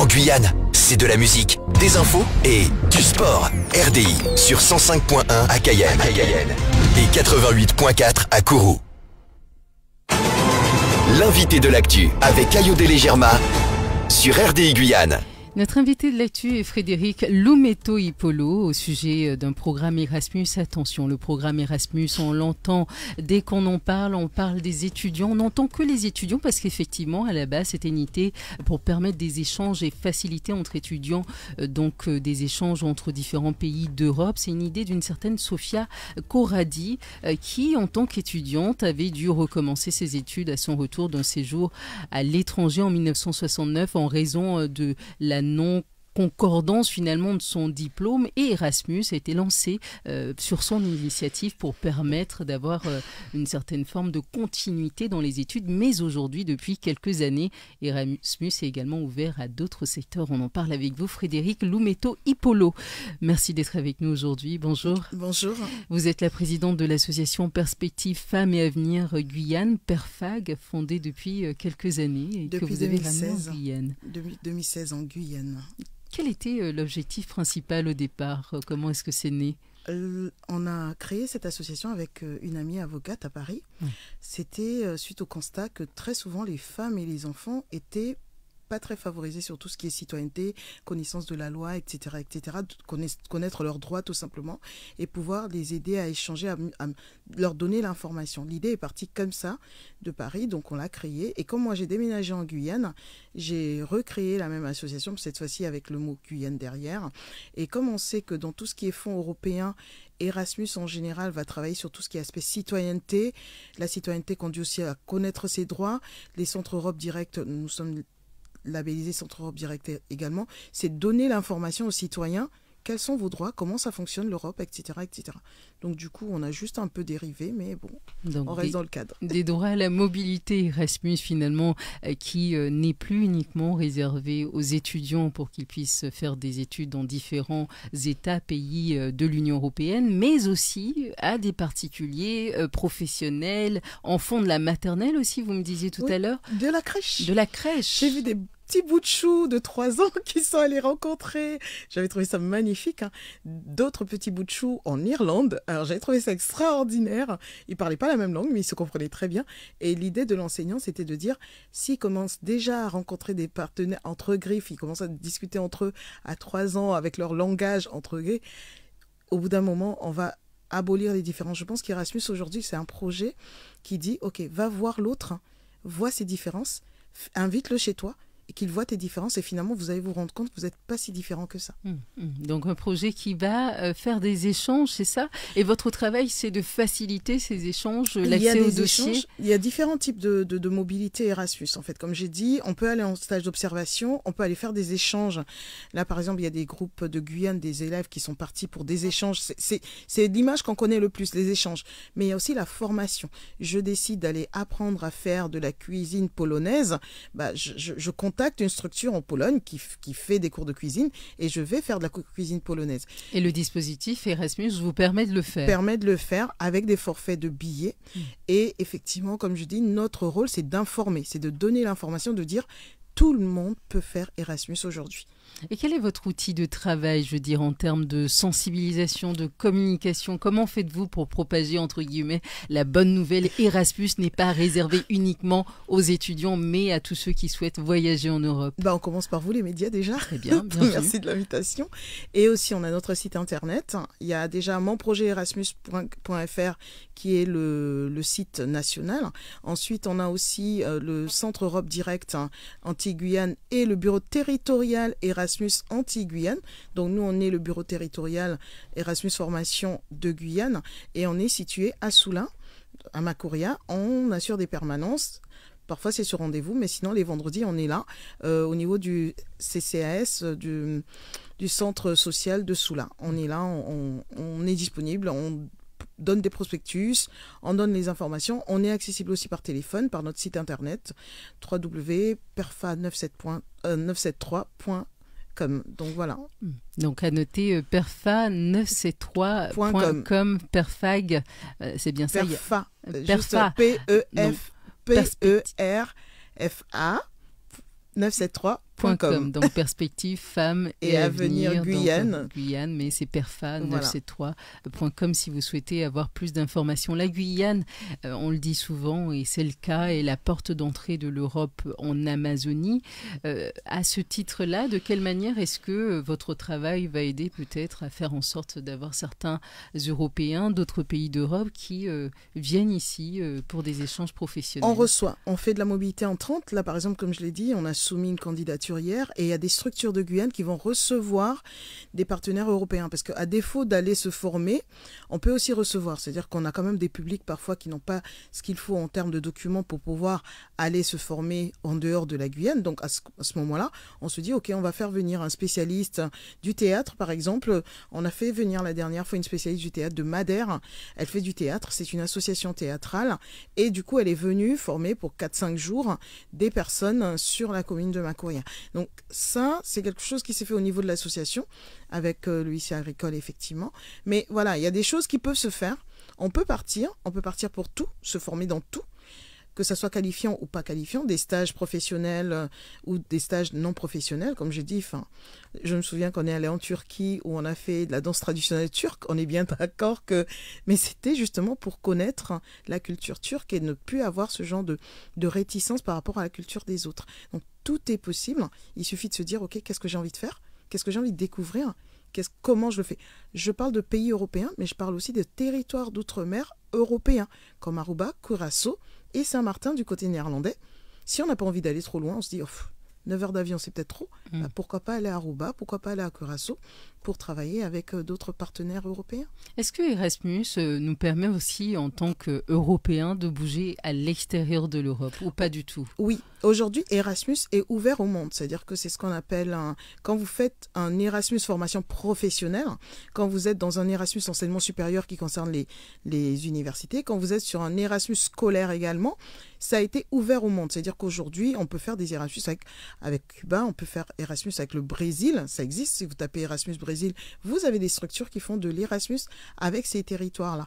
en Guyane. C'est de la musique, des infos et du sport. RDI sur 105.1 à Cayenne et 88.4 à Kourou. L'invité de l'actu avec Caillou Germa sur RDI Guyane. Notre invité de l'actu est Frédéric Lometo Ipolo au sujet euh, d'un programme Erasmus. Attention, le programme Erasmus, on l'entend dès qu'on en parle, on parle des étudiants, on n'entend que les étudiants parce qu'effectivement, à la base, c'était une idée pour permettre des échanges et faciliter entre étudiants, euh, donc euh, des échanges entre différents pays d'Europe. C'est une idée d'une certaine Sofia Corradi qui, en tant qu'étudiante, avait dû recommencer ses études à son retour d'un séjour à l'étranger en 1969 en raison de la non concordance finalement de son diplôme et Erasmus a été lancé euh, sur son initiative pour permettre d'avoir euh, une certaine forme de continuité dans les études. Mais aujourd'hui, depuis quelques années, Erasmus est également ouvert à d'autres secteurs. On en parle avec vous, Frédéric Lumetto Hippolo, Merci d'être avec nous aujourd'hui. Bonjour. Bonjour. Vous êtes la présidente de l'association Perspective Femmes et Avenir Guyane, PERFAG, fondée depuis euh, quelques années et que vous avez 2016, en Guyane. 2016 en Guyane. Quel était euh, l'objectif principal au départ euh, Comment est-ce que c'est né euh, on a créé cette association avec une amie avocate à Paris. C'était suite au constat que très souvent les femmes et les enfants étaient pas très favorisés sur tout ce qui est citoyenneté, connaissance de la loi, etc., etc., connaître leurs droits tout simplement et pouvoir les aider à échanger, à, leur donner l'information. L'idée est partie comme ça de Paris, donc on l'a créée. Et comme moi j'ai déménagé en Guyane, j'ai recréé la même association, cette fois-ci avec le mot Guyane derrière. Et comme on sait que dans tout ce qui est fonds européens Erasmus en général va travailler sur tout ce qui est aspect citoyenneté. La citoyenneté conduit aussi à connaître ses droits. Les centres Europe Direct, nous sommes labellisé Centre Europe Direct également, c'est donner l'information aux citoyens quels sont vos droits, comment ça fonctionne l'Europe, etc., etc. Donc du coup, on a juste un peu dérivé, mais bon, on reste dans le cadre. Des droits à la mobilité Erasmus finalement, euh, qui euh, n'est plus uniquement réservé aux étudiants pour qu'ils puissent faire des études dans différents États, pays euh, de l'Union européenne, mais aussi à des particuliers, professionnels, professionnels, enfants de la maternelle aussi, vous me disiez tout à l'heure. De la crèche. De la crèche. J'ai vu des petits bouts de chou de 3 ans qui sont allés rencontrer, j'avais trouvé ça magnifique, hein. d'autres petits bouts de en Irlande. Alors j'avais trouvé ça extraordinaire. Ils parlaient pas la même langue, mais ils se comprenaient très bien. Et l'idée de l'enseignant, c'était de dire, s'ils commencent déjà à rencontrer des partenaires entre griffes, ils commencent à discuter entre eux à 3 ans avec leur langage entre griffes, au bout d'un moment, on va abolir les différences. Je pense qu'Erasmus aujourd'hui, c'est un projet qui dit, OK, va voir l'autre, hein. vois ses différences, invite-le chez toi, qu'ils voient tes différences. Et finalement, vous allez vous rendre compte que vous n'êtes pas si différent que ça. Hum, hum. Donc un projet qui va euh, faire des échanges, c'est ça Et votre travail, c'est de faciliter ces échanges, l'accès aux dossiers Il y a différents types de, mobilité Erasmus, en fait. Comme j'ai dit, on peut aller en stage d'observation, on peut aller faire des échanges. Là, par exemple, il y a des groupes de Guyane, des élèves qui sont partis pour des échanges. C'est l'image qu'on connaît le plus, les échanges. Mais il y a aussi la formation. Je décide d'aller apprendre à faire de la cuisine polonaise. Bah, je, je, contacte une structure en Pologne qui, qui, fait des cours de cuisine et je vais faire de la cuisine polonaise. Et le dispositif Erasmus vous permet de le faire Permet de le faire avec des forfaits de billets. Mmh. Et effectivement, comme je dis, notre rôle, c'est d'informer, c'est de donner l'information, de dire tout le monde peut faire Erasmus aujourd'hui. Et quel est votre outil de travail, je veux dire, en termes de sensibilisation, de communication Comment faites-vous pour propager, entre guillemets, la bonne nouvelle Erasmus n'est pas réservé uniquement aux étudiants, mais à tous ceux qui souhaitent voyager en Europe. Bah, on commence par vous, les médias, déjà. Très bien, Merci de l'invitation. Et aussi, on a notre site internet. Il y a déjà monprojeterasmus.fr, qui est le, site national. Ensuite, on a aussi euh, le Centre Europe Direct, hein, Antiguiane Guyane et le bureau territorial Erasmus Erasmus anti-Guyane. Donc nous, on est le bureau territorial Erasmus Formation de Guyane et on est situé à Soulin, à makoria On assure des permanences Parfois, c'est sur rendez-vous, mais sinon, les vendredis, on est là euh, au niveau du CCAS, euh, du, centre social de Soula. On est là, on, est disponible, on donne des prospectus, on donne les informations. On est accessible aussi par téléphone, par notre site internet wwwperfa 973org donc voilà. Hmm. Donc à noter euh, perfa 973com perfag, euh, c'est bien ça. Perfa. P-E-F-P-E-R-F-A euh, 973 .com, Donc perspective femmes et, avenir, Guyane. Guyane, mais c'est perfa euh, comme si vous souhaitez avoir plus d'informations. La Guyane, euh, on le dit souvent et c'est le cas, est la porte d'entrée de l'Europe en Amazonie. Euh, à ce titre-là, de quelle manière est-ce que votre travail va aider peut-être à faire en sorte d'avoir certains Européens d'autres pays d'Europe qui viennent ici pour des échanges professionnels On reçoit, on fait de la mobilité en 30 Là, par exemple, comme je l'ai dit, on a soumis une candidature et il y a des structures de Guyane qui vont recevoir des partenaires européens. Parce qu'à défaut d'aller se former, on peut aussi recevoir. C'est-à-dire qu'on a quand même des publics parfois qui n'ont pas ce qu'il faut en termes de documents pour pouvoir aller se former en dehors de la Guyane. Donc à ce, moment-là, on se dit, OK, on va faire venir un spécialiste du théâtre, par exemple. On a fait venir la dernière fois une spécialiste du théâtre de Madère. Elle fait du théâtre, c'est une association théâtrale. Et du coup, elle est venue former pour 4-5 jours des personnes sur la commune de Macouria. Donc ça, c'est quelque chose qui s'est fait au niveau de l'association, avec euh, l'UIC agricole, effectivement. Mais voilà, il y a des choses qui peuvent se faire. On peut partir, on peut partir pour tout, se former dans tout que ce soit qualifiant ou pas qualifiant, des stages professionnels euh, ou des stages non professionnels, comme j'ai dit. Enfin, je me souviens qu'on est allé en Turquie où on a fait de la danse traditionnelle turque. On est bien d'accord que, mais c'était justement pour connaître la culture turque et ne plus avoir ce genre de, de réticence par rapport à la culture des autres. Donc tout est possible. Il suffit de se dire, ok, qu'est-ce que j'ai envie de faire Qu'est-ce que j'ai envie de découvrir comment je le fais Je parle de pays européens, mais je parle aussi de territoires d'outre-mer européens, comme Aruba, Curaçao, et Saint-Martin du côté néerlandais. Si on n'a pas envie d'aller trop loin, on se dit 9 heures d'avion, c'est peut-être trop. Mm. Bah, pourquoi pas aller à Aruba Pourquoi pas aller à Curaçao pour travailler avec euh, d'autres partenaires européens. Est-ce que Erasmus euh, nous permet aussi, en tant qu'Européens, de bouger à l'extérieur de l'Europe ou pas du tout Oui, aujourd'hui, Erasmus est ouvert au monde. C'est-à-dire que c'est ce qu'on appelle, quand vous faites un Erasmus formation professionnelle, quand vous êtes dans un Erasmus enseignement supérieur qui concerne les, les universités, quand vous êtes sur un Erasmus scolaire également, ça a été ouvert au monde. C'est-à-dire qu'aujourd'hui, on peut faire des Erasmus avec, avec Cuba, on peut faire Erasmus avec le Brésil, ça existe. Si vous tapez Erasmus Brésil, vous avez des structures qui font de l'Erasmus avec ces territoires-là.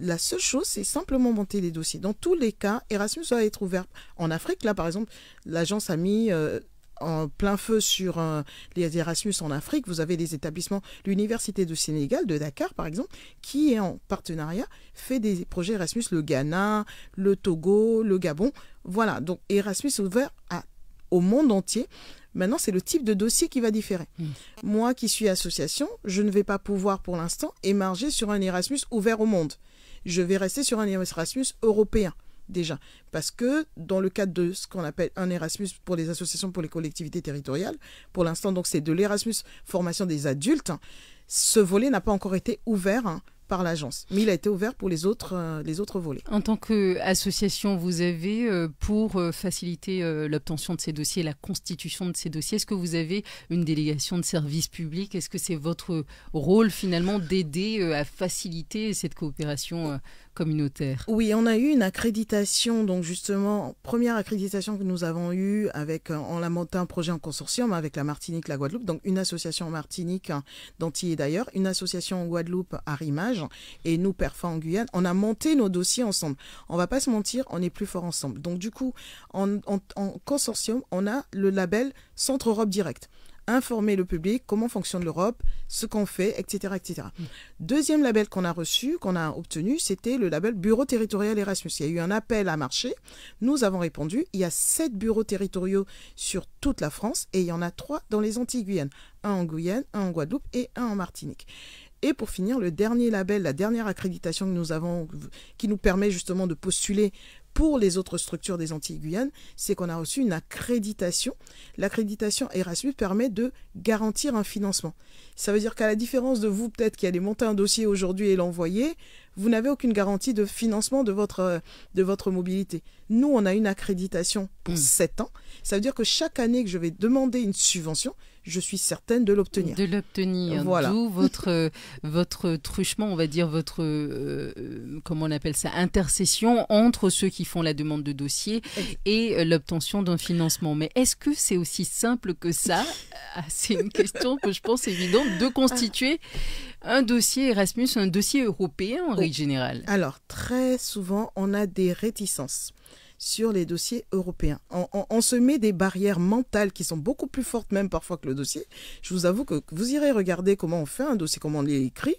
La seule chose, c'est simplement monter les dossiers. Dans tous les cas, Erasmus doit être ouvert. En Afrique, là, par exemple, l'agence a mis... Euh, en plein feu sur euh, les Erasmus en Afrique. Vous avez des établissements, l'Université du Sénégal, de Dakar par exemple, qui est en partenariat, fait des projets Erasmus, le Ghana, le Togo, le Gabon. Voilà, donc Erasmus est ouvert à au monde entier. Maintenant, c'est le type de dossier qui va différer. Hmm. Moi qui suis association, je ne vais pas pouvoir pour l'instant émarger sur un Erasmus ouvert au monde. Je vais rester sur un Erasmus européen déjà. Parce que dans le cadre de ce qu'on appelle un Erasmus pour les associations pour les collectivités territoriales, pour l'instant donc c'est de l'Erasmus formation des adultes, hein, ce volet n'a pas encore été ouvert hein par l'agence. Mais il a été ouvert pour les autres, euh, les autres volets. En tant qu'association, vous avez, euh, pour euh, faciliter l'obtention de ces dossiers, la constitution de ces dossiers, est-ce que vous avez une délégation de services public Est-ce que c'est votre rôle finalement d'aider à faciliter cette coopération communautaire Oui, on a eu une accréditation, donc justement, première accréditation que nous avons eue avec, en l'a montant un projet en consortium avec la Martinique, la Guadeloupe, donc une association en Martinique, hein, d'Antille d'ailleurs, une association en Guadeloupe, à Rimage, et nous, Perfa en Guyane, on a monté nos dossiers ensemble. On ne va pas se mentir, on est plus fort ensemble. Donc du coup, en, consortium, on a le label Centre Europe Direct informer le public comment fonctionne l'Europe, ce qu'on fait, etc. etc. Mm. Deuxième label qu'on a reçu, qu'on a obtenu, c'était le label Bureau territorial Erasmus. Il y a eu un appel à marché, nous avons répondu, il y a sept bureaux territoriaux sur toute la France et il y en a trois dans les Antilles-Guyanes, un en Guyane, un en Guadeloupe et un en Martinique. Et pour finir, le dernier label, la dernière accréditation que nous avons, qui nous permet justement de postuler pour les autres structures des Antilles-Guyane, c'est qu'on a reçu une accréditation. L'accréditation Erasmus permet de garantir un financement. Ça veut dire qu'à la différence de vous, peut-être, qui allez monter un dossier aujourd'hui et l'envoyer, vous n'avez aucune garantie de financement de votre, euh, de votre mobilité. Nous, on a une accréditation pour hmm. sept 7 ans. Ça veut dire que chaque année que je vais demander une subvention, je suis certaine de l'obtenir. De l'obtenir. Voilà. D'où votre, euh, votre truchement, on va dire, votre, euh, comment on appelle ça, intercession entre ceux qui font la demande de dossier et l'obtention d'un financement. Mais est-ce que c'est aussi simple que ça ah, C'est une question que je pense évidente de constituer un dossier Erasmus, un dossier européen en oh. règle générale Alors, très souvent, on a des réticences sur les dossiers européens. On, se met des barrières mentales qui sont beaucoup plus fortes même parfois que le dossier. Je vous avoue que vous irez regarder comment on fait un dossier, comment on l'écrit.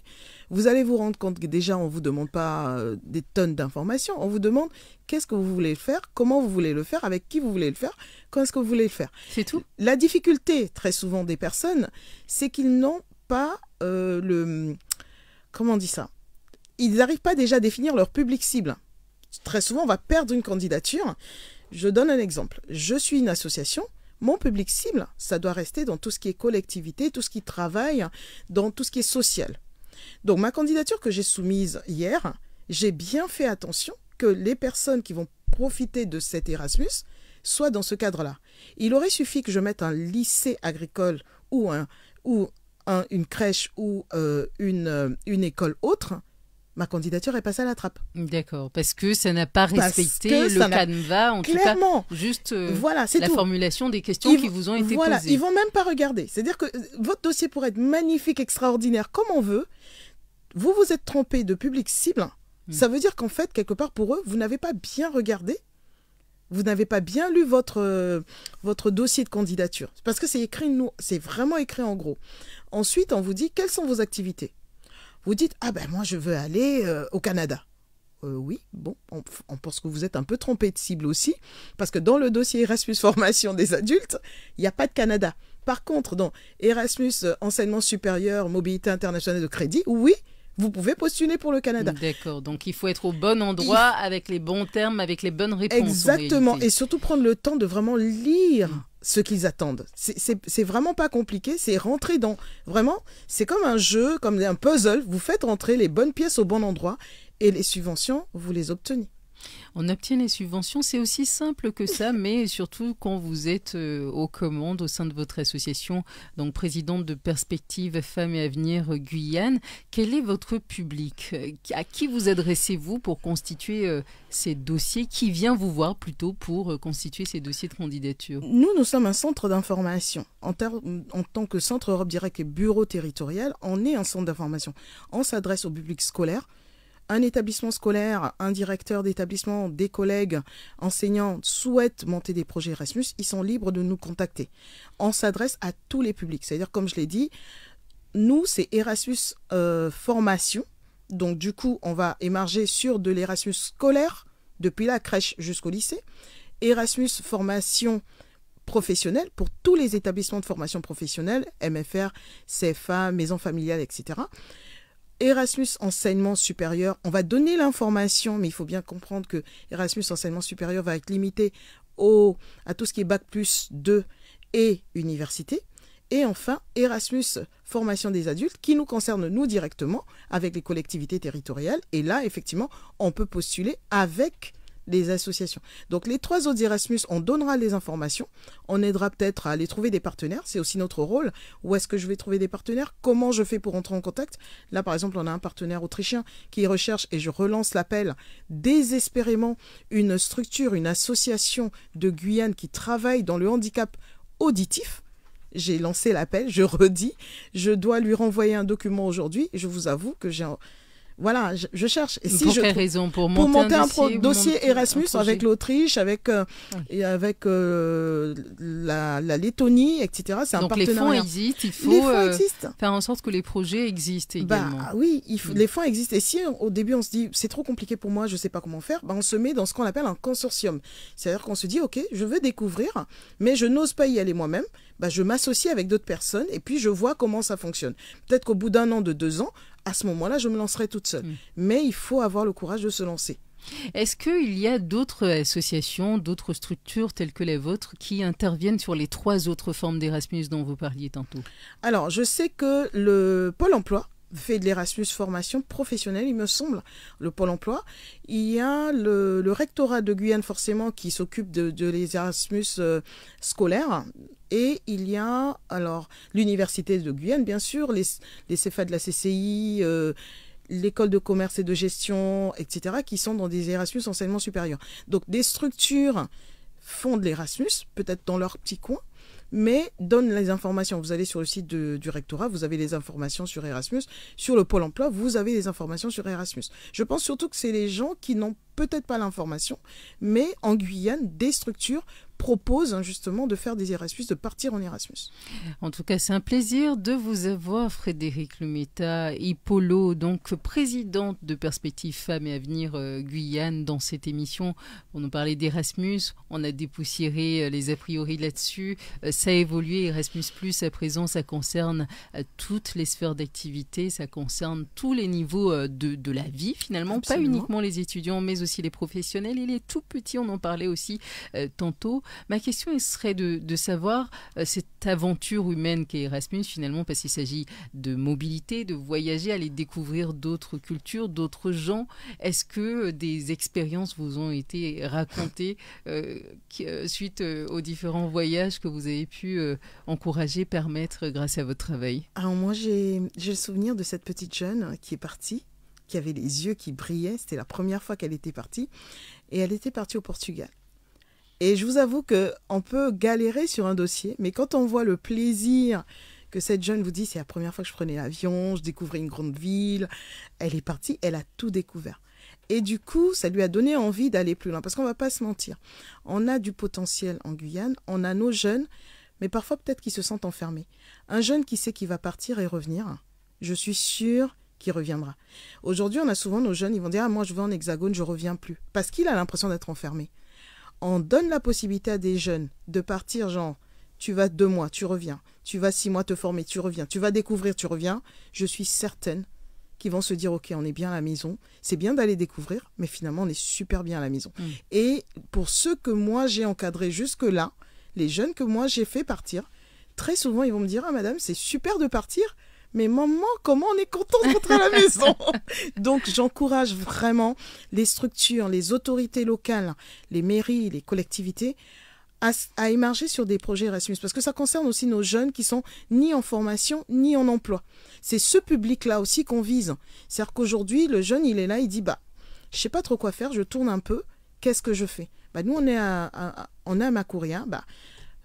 Vous allez vous rendre compte que déjà, on ne vous demande pas euh, des tonnes d'informations. On vous demande qu'est-ce que vous voulez faire, comment vous voulez le faire, avec qui vous voulez le faire, quand est-ce que vous voulez le faire. C'est tout. La difficulté très souvent des personnes, c'est qu'ils n'ont pas euh, le. Comment on dit ça Ils n'arrivent pas déjà à définir leur public cible. Très souvent, on va perdre une candidature. Je donne un exemple. Je suis une association. Mon public cible, ça doit rester dans tout ce qui est collectivité, tout ce qui travaille, dans tout ce qui est social. Donc ma candidature que j'ai soumise hier, j'ai bien fait attention que les personnes qui vont profiter de cet Erasmus soient dans ce cadre-là. Il aurait suffi que je mette un lycée agricole ou un, ou une crèche ou euh, une, euh, une école autre, ma candidature est passée à la trappe. D'accord, parce que ça n'a pas respecté le canevas, en tout cas, juste euh, voilà, la formulation des questions qui vous ont été voilà, posées. Ils vont même pas regarder. C'est-à-dire que votre dossier pourrait être magnifique, extraordinaire, comme on veut. Vous vous êtes trompé de public cible. Hmm. Ça veut dire qu'en fait, quelque part pour eux, vous n'avez pas bien regardé vous n'avez pas bien lu votre, votre dossier de candidature. Parce que c'est écrit, c'est vraiment écrit en gros. Ensuite, on vous dit quelles sont vos activités. Vous dites ah ben moi je veux aller euh, au Canada. Euh, oui, bon, on, pense que vous êtes un peu trompé de cible aussi, parce que dans le dossier Erasmus formation des adultes, il n'y a pas de Canada. Par contre, dans Erasmus euh, enseignement supérieur, mobilité internationale de crédit, oui, vous pouvez postuler pour le Canada. D'accord, donc il faut être au bon endroit, avec les bons termes, avec les bonnes réponses. Exactement, et surtout prendre le temps de vraiment lire ce qu'ils attendent. C'est vraiment pas compliqué, c'est rentrer dans... Vraiment, c'est comme un jeu, comme un puzzle, vous faites rentrer les bonnes pièces au bon endroit et les subventions, vous les obtenez. On obtient les subventions, c'est aussi simple que ça, mais surtout quand vous êtes euh, aux commandes au sein de votre association, donc présidente de Perspective Femmes et Avenir euh, Guyane, quel est votre public euh, À qui vous adressez-vous pour constituer ces dossiers Qui vient vous voir plutôt pour constituer ces dossiers de candidature Nous, nous sommes un centre d'information. En, en, tant que centre Europe Direct et bureau territorial, on est un centre d'information. On s'adresse au public scolaire, un établissement scolaire, un directeur d'établissement, des collègues enseignants souhaitent monter des projets Erasmus, ils sont libres de nous contacter. On s'adresse à tous les publics. C'est-à-dire, comme je l'ai dit, nous, c'est Erasmus euh, Formation. Donc, du coup, on va émarger sur de l'Erasmus scolaire, depuis la crèche jusqu'au lycée. Erasmus Formation professionnelle pour tous les établissements de formation professionnelle, MFR, CFA, maison familiale, etc. Erasmus enseignement supérieur, on va donner l'information, mais il faut bien comprendre que Erasmus enseignement supérieur va être limité au, à tout ce qui est Bac plus 2 et université. Et enfin, Erasmus formation des adultes qui nous concerne nous directement avec les collectivités territoriales. Et là, effectivement, on peut postuler avec les associations. Donc les trois autres Erasmus, on donnera les informations, on aidera peut-être à aller trouver des partenaires, c'est aussi notre rôle. Où est-ce que je vais trouver des partenaires Comment je fais pour entrer en contact Là par exemple, on a un partenaire autrichien qui recherche, et je relance l'appel désespérément, une structure, une association de Guyane qui travaille dans le handicap auditif j'ai lancé l'appel, je redis, je dois lui renvoyer un document aujourd'hui. Je vous avoue que j'ai voilà, je, cherche. si pour je, raison Pour monter, un, dossier, Erasmus avec l'Autriche, avec, euh, et avec euh, la, Lettonie, etc. C'est un Donc les fonds existent, il faut euh, faire en sorte que les projets existent bah, également. Bah, oui, les fonds existent. Et si au début on se dit c'est trop compliqué pour moi, je sais pas comment faire, bah, on se met dans ce qu'on appelle un consortium. C'est-à-dire qu'on se dit ok, je veux découvrir, mais je n'ose pas y aller moi-même. Bah, je m'associe avec d'autres personnes et puis je vois comment ça fonctionne. Peut-être qu'au bout d'un an, de deux ans, à ce moment-là, je me lancerai toute seule. Mm. Mais il faut avoir le courage de se lancer. Est-ce qu'il y a d'autres associations, d'autres structures telles que les vôtres qui interviennent sur les trois autres formes d'Erasmus dont vous parliez tantôt Alors, je sais que le Pôle emploi fait de l'Erasmus formation professionnelle, il me semble, le Pôle emploi. Il y a le, rectorat de Guyane, forcément, qui s'occupe de, de l'Erasmus euh, scolaire. Et il y a, alors, l'Université de Guyane, bien sûr, les, les CFA de la CCI, euh, l'école de commerce et de gestion, etc., qui sont dans des Erasmus enseignement supérieur. Donc, des structures font de l'Erasmus, peut-être dans leur petit coin, mais donne les informations. Vous allez sur le site du rectorat, vous avez les informations sur Erasmus. Sur le pôle emploi, vous avez les informations sur Erasmus. Je pense surtout que c'est les gens qui n'ont pas peut-être pas l'information, mais en Guyane, des structures proposent hein, justement de faire des Erasmus, de partir en Erasmus. En tout cas, c'est un plaisir de vous avoir, Frédéric Lumeta, Hippolo, donc présidente de Perspective Femmes et Avenir euh, Guyane, dans cette émission. On nous parlait d'Erasmus, on a dépoussiéré euh, les a priori là-dessus. Euh, ça a évolué, Erasmus, à présent, ça concerne toutes les sphères d'activité, ça concerne tous les niveaux de, de la vie, finalement, pas uniquement les étudiants, mais aussi aussi les professionnels il est tout petit, On en parlait aussi euh, tantôt. Ma question serait de, savoir euh, cette aventure humaine qu'est Erasmus finalement, parce qu'il s'agit de mobilité, de voyager, aller découvrir d'autres cultures, d'autres gens. Est-ce que euh, des expériences vous ont été racontées suite aux différents voyages que vous avez pu encourager, permettre grâce à votre travail Alors moi, j'ai le souvenir de cette petite jeune hein, qui est partie qui avait les yeux qui brillaient. C'était la première fois qu'elle était partie. Et elle était partie au Portugal. Et je vous avoue qu'on peut galérer sur un dossier, mais quand on voit le plaisir que cette jeune vous dit, c'est la première fois que je prenais l'avion, je découvrais une grande ville, elle est partie, elle a tout découvert. Et du coup, ça lui a donné envie d'aller plus loin, parce qu'on ne va pas se mentir. On a du potentiel en Guyane, on a nos jeunes, mais parfois peut-être qu'ils se sentent enfermés. Un jeune qui sait qu'il va partir et revenir, je suis sûre qui reviendra. Aujourd'hui, on a souvent nos jeunes, ils vont dire ah, moi je vais en hexagone, je reviens plus parce qu'il a l'impression d'être enfermé. On donne la possibilité à des jeunes de partir genre tu vas deux mois, tu reviens, tu vas six mois te former, tu reviens, tu vas découvrir, tu reviens. Je suis certaine qu'ils vont se dire ok, on est bien à la maison, c'est bien d'aller découvrir, mais finalement on est super bien à la maison. Mm. Et pour ceux que moi j'ai encadrés jusque là, les jeunes que moi j'ai fait partir, très souvent ils vont me dire ah madame c'est super de partir, mais maman, comment on est content de à la maison Donc j'encourage vraiment les structures, les autorités locales, les mairies, les collectivités à, émerger sur des projets Erasmus, parce que ça concerne aussi nos jeunes qui sont ni en formation ni en emploi. C'est ce public-là aussi qu'on vise. C'est-à-dire qu'aujourd'hui, le jeune, il est là, il dit, bah, je sais pas trop quoi faire, je tourne un peu, qu'est-ce que je fais bah, Nous, on est à, à, bah,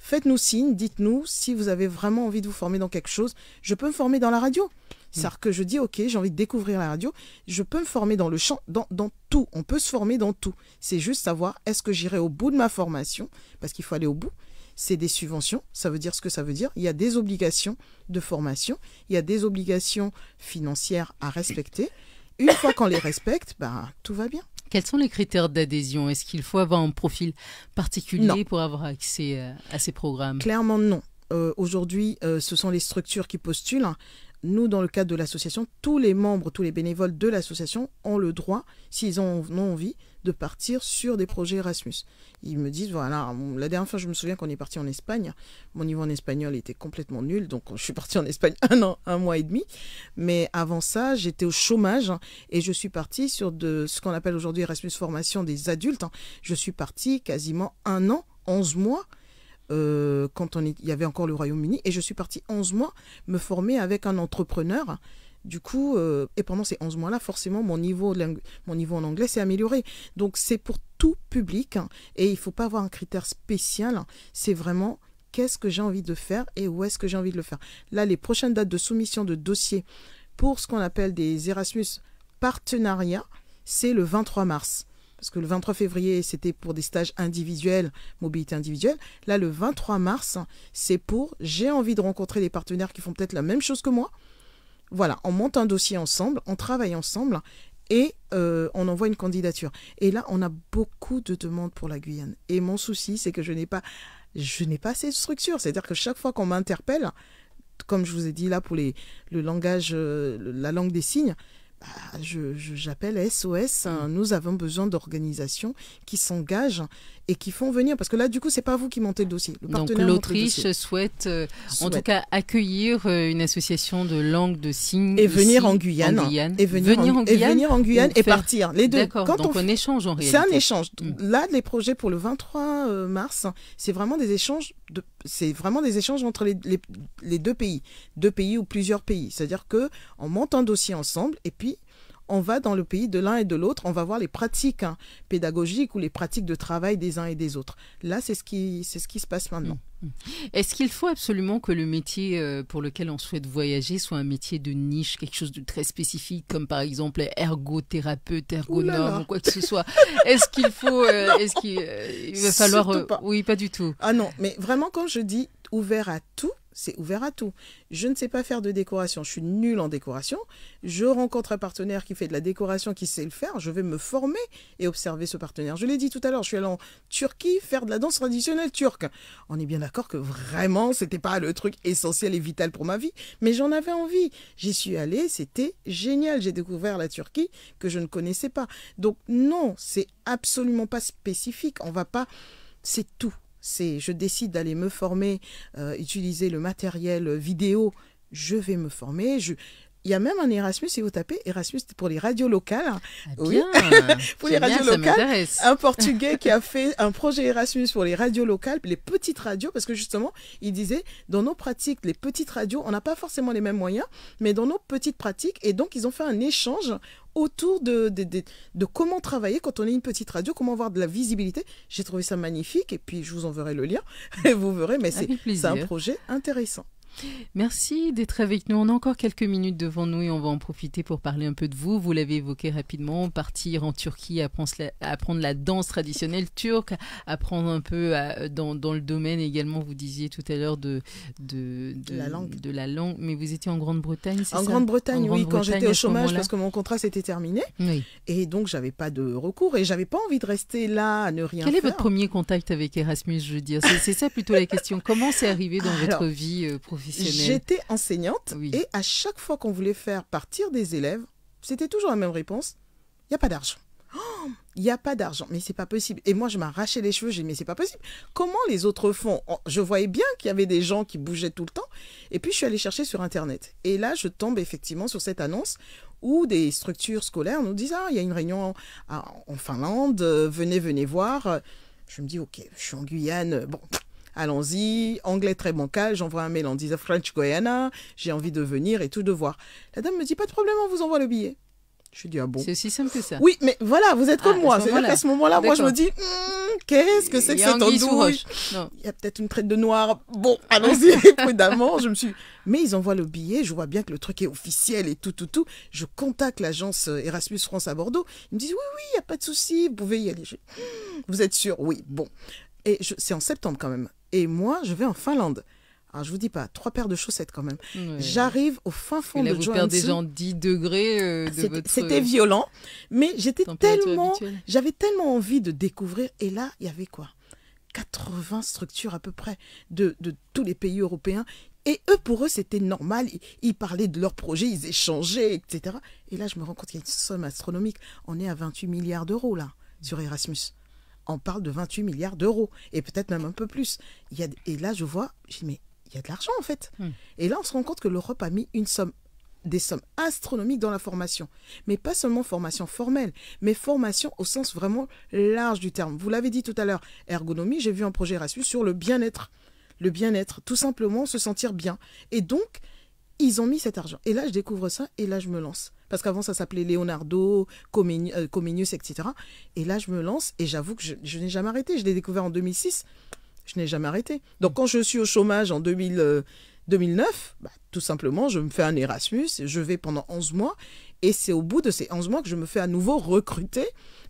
Faites-nous signe, dites-nous si vous avez vraiment envie de vous former dans quelque chose. Je peux me former dans la radio. Mm. C'est-à-dire que je dis, OK, j'ai envie de découvrir la radio, je peux me former dans le champ, dans, tout. On peut se former dans tout. C'est juste savoir, est-ce que j'irai au bout de ma formation Parce qu'il faut aller au bout. C'est des subventions, ça veut dire ce que ça veut dire. Il y a des obligations de formation, il y a des obligations financières à respecter. Une fois qu'on les respecte, ben tout va bien. Quels sont les critères d'adhésion Est-ce qu'il faut avoir un profil particulier pour avoir accès euh, à ces programmes Clairement non. Euh, aujourd'hui, euh, ce sont les structures qui postulent. Hein nous, dans le cadre de l'association, tous les membres, tous les bénévoles de l'association ont le droit, s'ils en ont envie, de partir sur des projets Erasmus. Ils me disent, voilà, la dernière fois, je me souviens qu'on est parti en Espagne. Mon niveau en espagnol était complètement nul, donc je suis parti en Espagne un an, un mois et demi. Mais avant ça, j'étais au chômage hein, et je suis parti sur de ce qu'on appelle aujourd'hui Erasmus Formation des adultes. Hein. Je suis parti quasiment un an, 11 mois euh, quand on il y avait encore le Royaume-Uni, et je suis partie 11 mois me former avec un entrepreneur. Du coup, euh, et pendant ces 11 mois-là, forcément, mon niveau, mon niveau en anglais s'est amélioré. Donc, c'est pour tout public, hein, et il ne faut pas avoir un critère spécial. c'est vraiment qu'est-ce que j'ai envie de faire et où est-ce que j'ai envie de le faire. Là, les prochaines dates de soumission de dossiers pour ce qu'on appelle des Erasmus partenariats, c'est le 23 mars parce que le 23 février, c'était pour des stages individuels, mobilité individuelle. Là, le 23 mars, c'est pour j'ai envie de rencontrer des partenaires qui font peut-être la même chose que moi. Voilà, on monte un dossier ensemble, on travaille ensemble et euh, on envoie une candidature. Et là, on a beaucoup de demandes pour la Guyane. Et mon souci, c'est que je n'ai pas, je n'ai pas assez de structure. C'est-à-dire que chaque fois qu'on m'interpelle, comme je vous ai dit là pour les, le langage, euh, la langue des signes, ah, je j'appelle SOS. Hein. Mm. nous avons besoin d'organisations qui s'engagent et qui font venir. Parce que là, du coup, c'est pas vous qui montez le dossier. Le Donc l'Autriche souhaite, souhaite, en tout cas, accueillir euh, une association de langue de signes. Et venir en Guyane. Et venir, en, Guyane. Et, venir en Guyane et partir. Les deux. Quand Donc on, échange en réalité. C'est un échange. Mm. Là, les projets pour le 23 euh, mars, c'est vraiment des échanges de c'est vraiment des échanges entre les, les, deux pays, deux pays ou plusieurs pays. C'est-à-dire que on monte un dossier ensemble et puis on va dans le pays de l'un et de l'autre, on va voir les pratiques hein, pédagogiques ou les pratiques de travail des uns et des autres. Là, c'est ce qui, c'est ce qui se passe maintenant. Mm, mm. Est-ce qu'il faut absolument que le métier euh, pour lequel on souhaite voyager soit un métier de niche, quelque chose de très spécifique, comme par exemple ergothérapeute, ergonome ou quoi que ce soit Est-ce qu'il faut, euh, est-ce qu'il euh, va falloir, oui, pas du tout. Ah non, mais vraiment quand je dis ouvert à tout, c'est ouvert à tout. Je ne sais pas faire de décoration, je suis nulle en décoration. Je rencontre un partenaire qui fait de la décoration, qui sait le faire. Je vais me former et observer ce partenaire. Je l'ai dit tout à l'heure, je suis allée en Turquie faire de la danse traditionnelle turque. On est bien d'accord que vraiment, ce n'était pas le truc essentiel et vital pour ma vie, mais j'en avais envie. J'y suis allée, c'était génial. J'ai découvert la Turquie que je ne connaissais pas. Donc non, c'est absolument pas spécifique. On va pas, c'est tout c'est je décide d'aller me former, euh, utiliser le matériel euh, vidéo, je vais me former, je, il y a même un Erasmus, si vous tapez Erasmus pour les radios locales. Ah, oui, pour les radios locales. Un Portugais qui a fait un projet Erasmus pour les radios locales, les petites radios, parce que justement, il disait, dans nos pratiques, les petites radios, on n'a pas forcément les mêmes moyens, mais dans nos petites pratiques, et donc ils ont fait un échange autour de, de, comment travailler quand on est une petite radio, comment avoir de la visibilité. J'ai trouvé ça magnifique et puis je vous enverrai le lien et vous verrez, mais c'est un projet intéressant. Merci d'être avec nous. On a encore quelques minutes devant nous et on va en profiter pour parler un peu de vous. Vous l'avez évoqué rapidement, partir en Turquie, apprendre la, danse traditionnelle turque, apprendre un peu euh, dans, dans, le domaine également, vous disiez tout à l'heure, de, de, la langue. de la langue. Mais vous étiez en Grande-Bretagne, c'est ça Grande-Bretagne, oui, quand j'étais au chômage parce que mon contrat s'était terminé. Et donc, j'avais pas de recours et j'avais pas envie de rester là à ne rien faire. Quel est votre premier contact avec Erasmus, je veux dire C'est ça plutôt la question. Comment c'est arrivé dans votre vie euh, professionnelle J'étais enseignante et à chaque fois qu'on voulait faire partir des élèves, c'était toujours la même réponse. Il n'y a pas d'argent. Il n'y a pas d'argent, mais c'est pas possible. Et moi, je m'arrachais les cheveux, je disais, mais c'est pas possible. Comment les autres font Je voyais bien qu'il y avait des gens qui bougeaient tout le temps. Et puis, je suis allée chercher sur Internet. Et là, je tombe effectivement sur cette annonce où des structures scolaires nous disent, ah, il y a une réunion en, en Finlande, euh, venez, venez voir. Je me dis, ok, je suis en Guyane, bon, allons-y, anglais très bancal, j'envoie un mail en disant French Guyana, j'ai envie de venir et tout de voir. La dame me dit pas de problème, on vous envoie le billet. Je dis, ah bon. C'est aussi simple que ça. Oui, mais voilà, vous êtes comme ah, moi. cest à qu'à ce moment-là, moi, je me dis, hmm, qu'est-ce que c'est que cette andouille Il y a peut-être une traite de noir. Bon, allons-y prudemment. Je me suis. Mais ils envoient le billet. Je vois bien que le truc est officiel et tout, tout, tout. Je contacte l'agence euh, Erasmus France à Bordeaux. Ils me disent, oui, oui, il n'y a pas de souci. Vous pouvez y aller. Hmm, vous êtes sûr Oui, bon. Et je... c'est en septembre quand même. Et moi, je vais en Finlande. Alors, je vous dis pas, trois paires de chaussettes quand même. J'arrive au fin fond là, de Johansson. Vous perdez gens 10 degrés euh, de C'était violent, mais j'étais tellement, j'avais tellement envie de découvrir. Et là, il y avait quoi 80 structures à peu près de, tous les pays européens. Et eux, pour eux, c'était normal. Ils, parlaient de leurs projets, ils échangeaient, etc. Et là, je me rends compte qu'il y a une somme astronomique. On est à 28 milliards d'euros là, sur Erasmus on parle de 28 milliards d'euros et peut-être même un peu plus. Il y a, et là, je vois, je dis, mais il y a de l'argent en fait. Hmm. Et là, on se rend compte que l'Europe a mis une somme des sommes astronomiques dans la formation. Mais pas seulement formation formelle, mais formation au sens vraiment large du terme. Vous l'avez dit tout à l'heure, ergonomie, j'ai vu un projet Rassus sur le bien-être. Le bien-être, tout simplement se sentir bien. Et donc, ils ont mis cet argent. Et là, je découvre ça et là, je me lance. Parce qu'avant, ça s'appelait Leonardo, euh, Comenius, etc. Et là, je me lance et j'avoue que je, n'ai jamais arrêté. Je l'ai découvert en 2006. Je n'ai jamais arrêté. Donc, quand je suis au chômage en 2009, euh, bah, tout simplement, je me fais un Erasmus. Je vais pendant 11 mois. Et c'est au bout de ces 11 mois que je me fais à nouveau recruter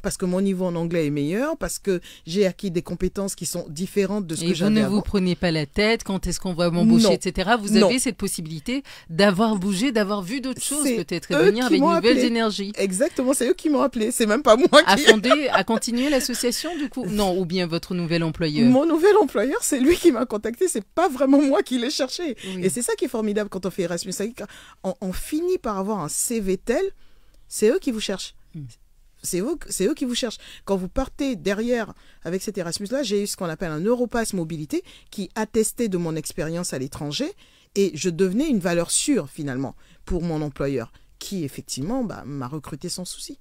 parce que mon niveau en anglais est meilleur, parce que j'ai acquis des compétences qui sont différentes de ce que j'avais avant. vous ne vous prenez pas la tête quand est-ce qu'on va m'embaucher, etc. Vous avez cette possibilité d'avoir bougé, d'avoir vu d'autres choses peut-être et venir avec de nouvelles énergies. Exactement, c'est eux qui m'ont appelé, c'est même pas moi qui... À fonder, à continuer l'association du coup Non, ou bien votre nouvel employeur Mon nouvel employeur, c'est lui qui m'a contacté, c'est pas vraiment moi qui l'ai cherché. Et c'est ça qui est formidable quand on fait Erasmus, on, on finit par avoir un CV tel, c'est eux qui vous cherchent. Hmm c'est eux, qui vous cherchent. Quand vous partez derrière avec cet Erasmus-là, j'ai eu ce qu'on appelle un Europass Mobilité qui attestait de mon expérience à l'étranger et je devenais une valeur sûre finalement pour mon employeur qui effectivement bah, m'a recruté sans souci.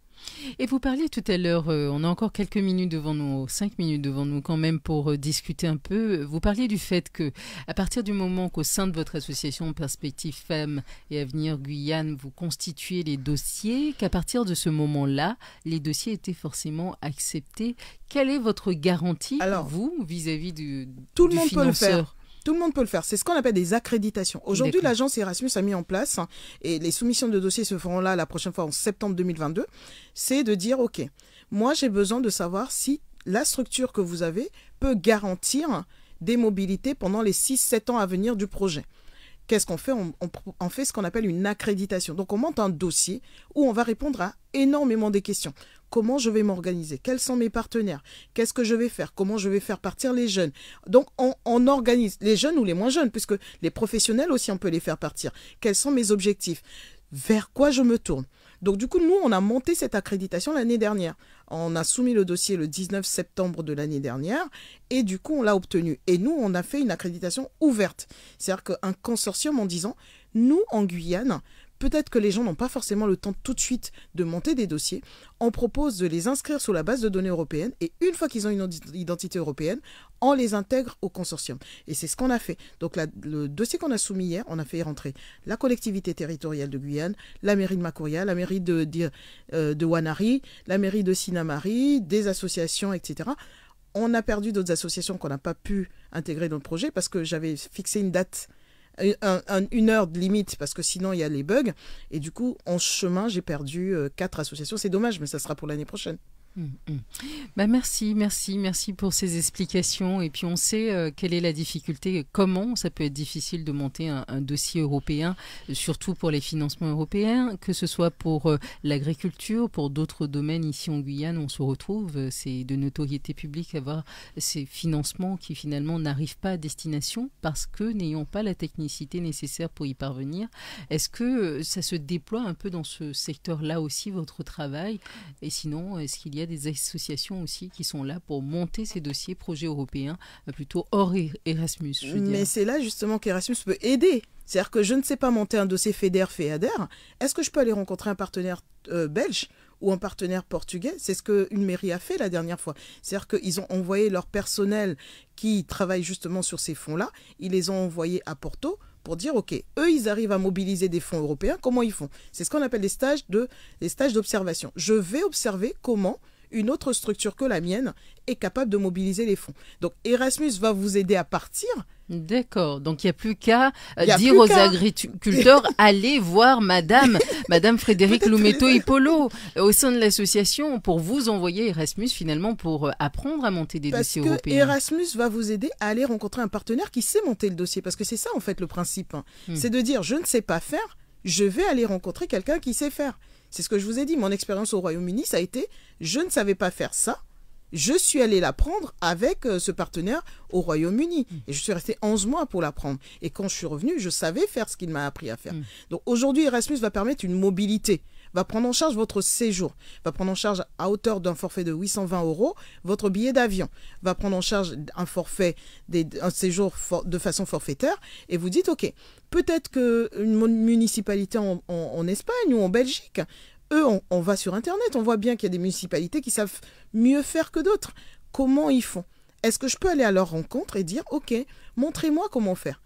Et vous parliez tout à l'heure, euh, on a encore quelques minutes devant nous, cinq minutes devant nous quand même pour euh, discuter un peu. Vous parliez du fait que, à partir du moment qu'au sein de votre association Perspective Femmes et Avenir Guyane, vous constituez les dossiers, qu'à partir de ce moment-là, les dossiers étaient forcément acceptés. Quelle est votre garantie, Alors, vous, vis-à-vis de du, tout le financeur tout le monde peut le faire. C'est ce qu'on appelle des accréditations. Aujourd'hui, l'agence Erasmus a mis en place, hein, et les soumissions de dossiers se feront là la prochaine fois en septembre 2022, c'est de dire, OK, moi j'ai besoin de savoir si la structure que vous avez peut garantir des mobilités pendant les 6-7 ans à venir du projet qu'est-ce qu'on fait on, fait ce qu'on appelle une accréditation. Donc on monte un dossier où on va répondre à énormément des questions. Comment je vais m'organiser Quels sont mes partenaires Qu'est-ce que je vais faire Comment je vais faire partir les jeunes Donc on, on, organise les jeunes ou les moins jeunes, puisque les professionnels aussi on peut les faire partir. Quels sont mes objectifs Vers quoi je me tourne donc du coup, nous, on a monté cette accréditation l'année dernière. On a soumis le dossier le 19 septembre de l'année dernière et du coup, on l'a obtenu. Et nous, on a fait une accréditation ouverte. C'est-à-dire qu'un consortium en disant, nous, en Guyane, Peut-être que les gens n'ont pas forcément le temps tout de suite de monter des dossiers. On propose de les inscrire sous la base de données européenne et une fois qu'ils ont une identité européenne, on les intègre au consortium. Et c'est ce qu'on a fait. Donc le dossier qu'on a soumis hier, on a fait rentrer la collectivité territoriale de Guyane, la mairie de Macoria, la mairie de, euh, de Wanari, la mairie de Sinamari, des associations, etc on a perdu d'autres associations qu'on n'a pas pu intégrer dans le projet parce que j'avais fixé une date une heure de limite parce que sinon il y a les bugs. Et du coup, en chemin, j'ai perdu euh, quatre associations. C'est dommage, mais ça sera pour l'année prochaine. Mm, mm. Bah, merci, merci, merci pour ces explications. Et puis on sait euh, quelle est la difficulté, comment ça peut être difficile de monter un, dossier européen, surtout pour les financements européens, que ce soit pour euh, l'agriculture, pour d'autres domaines ici en Guyane, on se retrouve. Euh, c'est de notoriété publique avoir ces financements qui finalement n'arrivent pas à destination parce que n'ayant pas la technicité nécessaire pour y parvenir. Est-ce que ça se déploie un peu dans ce secteur-là aussi, votre travail Et sinon, est-ce qu'il y a des associations aussi qui sont là pour monter ces dossiers, projets européens, euh, plutôt hors e- Erasmus. Je Mais c'est là justement qu'Erasmus peut aider. C'est-à-dire que je ne sais pas monter un dossier FEDER, FEADER. Est-ce que je peux aller rencontrer un partenaire euh, belge ou un partenaire portugais C'est ce qu'une mairie a fait la dernière fois. C'est-à-dire qu'ils ont envoyé leur personnel qui travaille justement sur ces fonds-là. Ils les ont envoyés à Porto pour dire ok eux ils arrivent à mobiliser des fonds européens comment ils font c'est ce qu'on appelle les stages de les stages d'observation je vais observer comment une autre structure que la mienne est capable de mobiliser les fonds. Donc Erasmus va vous aider à partir. D'accord. Donc il n'y a plus qu'à euh, dire aux agriculteurs allez voir Madame, Madame Frédéric Lumetto Polo euh, au sein de l'association pour vous envoyer Erasmus finalement pour euh, apprendre à monter des dossiers que européens. Erasmus va vous aider à aller rencontrer un partenaire qui sait monter le dossier parce que c'est ça en fait le principe. Hein. Hmm. C'est de dire je ne sais pas faire, je vais aller rencontrer quelqu'un qui sait faire. C'est ce que je vous ai dit. Mon expérience au Royaume-Uni, ça a été je ne savais pas faire ça. Je suis allée l'apprendre avec euh, ce partenaire au Royaume-Uni. Mm. Et je suis restée 11 mois pour l'apprendre. Et quand je suis revenue, je savais faire ce qu'il m'a appris à faire. Mm. Donc aujourd'hui, Erasmus va permettre une mobilité va prendre en charge votre séjour, va prendre en charge à hauteur d'un forfait de 820 euros votre billet d'avion, va prendre en charge un forfait, des, un séjour de façon forfaitaire, et vous dites, OK, peut-être qu'une municipalité en, Espagne ou en Belgique eux, on, va sur Internet, on voit bien qu'il y a des municipalités qui savent mieux faire que d'autres. Comment ils font Est-ce que je peux aller à leur rencontre et dire, OK, montrez-moi comment faire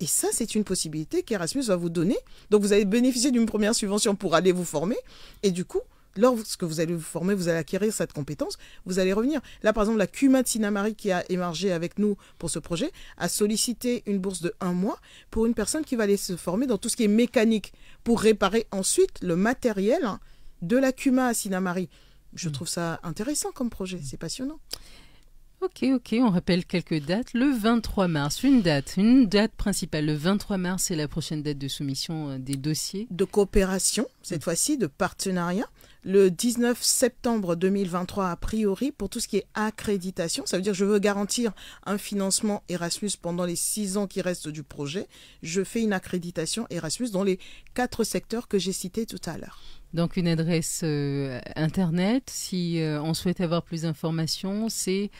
et ça, c'est une possibilité qu'Erasmus va vous donner. Donc, vous allez bénéficier d'une première subvention pour aller vous former. Et du coup, lorsque vous allez vous former, vous allez acquérir cette compétence, vous allez revenir. Là, par exemple, la CUMA de Sinamari qui a émergé avec nous pour ce projet a sollicité une bourse de un mois pour une personne qui va aller se former dans tout ce qui est mécanique pour réparer ensuite le matériel de la CUMA à Sinamari. Je mm. trouve ça intéressant comme projet, c'est passionnant. Ok, ok, on rappelle quelques dates. Le 23 mars, une date, une date principale. Le 23 mars, c'est la prochaine date de soumission euh, des dossiers. De coopération, cette fois-ci, de partenariat. Le 19 septembre 2023, a priori, pour tout ce qui est accréditation, ça veut dire que je veux garantir un financement Erasmus pendant les six ans qui restent du projet. Je fais une accréditation Erasmus dans les quatre secteurs que j'ai cités tout à l'heure. Donc une adresse euh, Internet, si euh, on souhaite avoir plus d'informations, c'est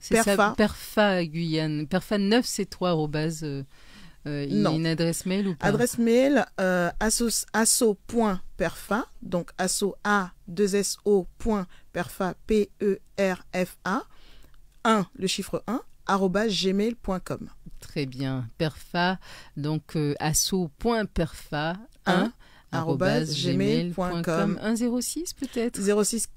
c'est PERFA Guyane, PERFA 9 toi, toi@ base, euh, euh, il y a une adresse mail ou pas Adresse mail euh, asso.perfa, donc asso a 2 perfa p e r f a 1 le chiffre 1 gmail.com. Très bien, perfa donc asso.perfa 1 gmail.com 106 peut-être 06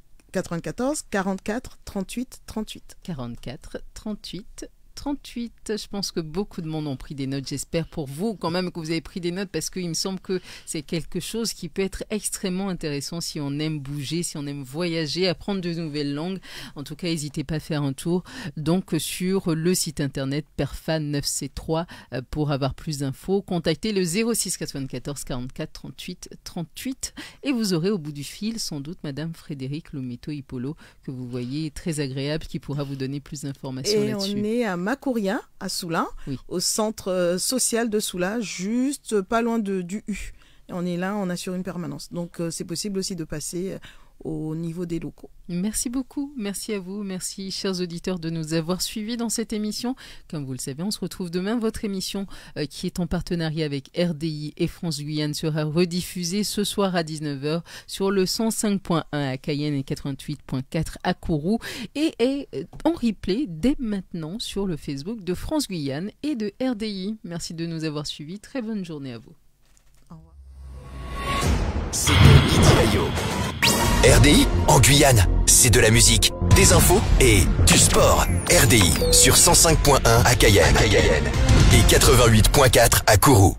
94 44 38 38. 44 38 38. Je pense que beaucoup de monde ont pris des notes. J'espère pour vous quand même que vous avez pris des notes parce qu'il me semble que c'est quelque chose qui peut être extrêmement intéressant si on aime bouger, si on aime voyager, apprendre de nouvelles langues. En tout cas, n'hésitez pas à faire un tour donc sur le site internet perfan9c3 euh, pour avoir plus d'infos. Contactez le 06 94 44 38 38 et vous aurez au bout du fil sans doute Madame Frédérique Lometo Hippolo que vous voyez très agréable qui pourra vous donner plus d'informations là-dessus. Macouria, à soula au centre euh, social de Soula, juste pas loin de, du U. on est là, on assure une permanence. Donc, euh, c'est possible aussi de passer euh, au niveau des locaux. Merci beaucoup, merci à vous, merci chers auditeurs de nous avoir suivis dans cette émission. Comme vous le savez, on se retrouve demain. Votre émission euh, qui est en partenariat avec RDI et France Guyane sera rediffusée ce soir à 19h sur le 105.1 à Cayenne et 88.4 à Kourou et est euh, en replay dès maintenant sur le Facebook de France Guyane et de RDI. Merci de nous avoir suivis, très bonne journée à vous. Au revoir. RDI, en Guyane, c'est de la musique, des infos et du sport. RDI sur 105.1 à Cayenne, et 88.4 à Kourou.